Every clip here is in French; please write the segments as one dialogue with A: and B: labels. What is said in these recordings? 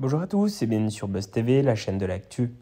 A: Bonjour à tous et bienvenue sur Buzz TV, la chaîne de l'actu.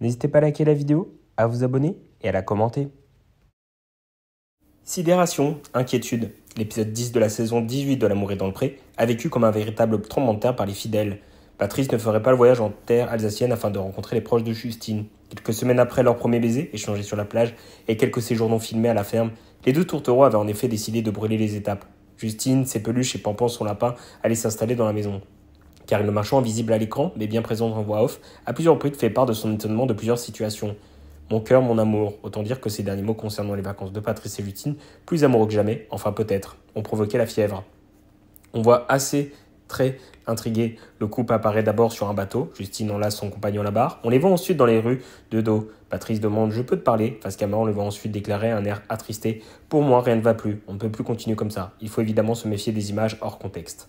A: N'hésitez pas à liker la vidéo, à vous abonner et à la commenter. Sidération, inquiétude. L'épisode 10 de la saison 18 de L'amour est dans le pré a vécu comme un véritable tremblement de terre par les fidèles. Patrice ne ferait pas le voyage en terre alsacienne afin de rencontrer les proches de Justine. Quelques semaines après leur premier baiser, échangé sur la plage, et quelques séjours filmés à la ferme, les deux tourtereaux avaient en effet décidé de brûler les étapes. Justine, ses peluches et Pampan, son lapin, allaient s'installer dans la maison car le marchand invisible à l'écran, mais bien présent en voix off, a plusieurs reprises fait part de son étonnement de plusieurs situations. Mon cœur, mon amour, autant dire que ces derniers mots concernant les vacances de Patrice et Justine, plus amoureux que jamais, enfin peut-être, ont provoqué la fièvre. On voit assez très intrigué, le couple apparaît d'abord sur un bateau, Justine enlace son compagnon à la barre, on les voit ensuite dans les rues de dos. Patrice demande Je peux te parler Fascamarant le voit ensuite déclarer un air attristé Pour moi, rien ne va plus, on ne peut plus continuer comme ça. Il faut évidemment se méfier des images hors contexte.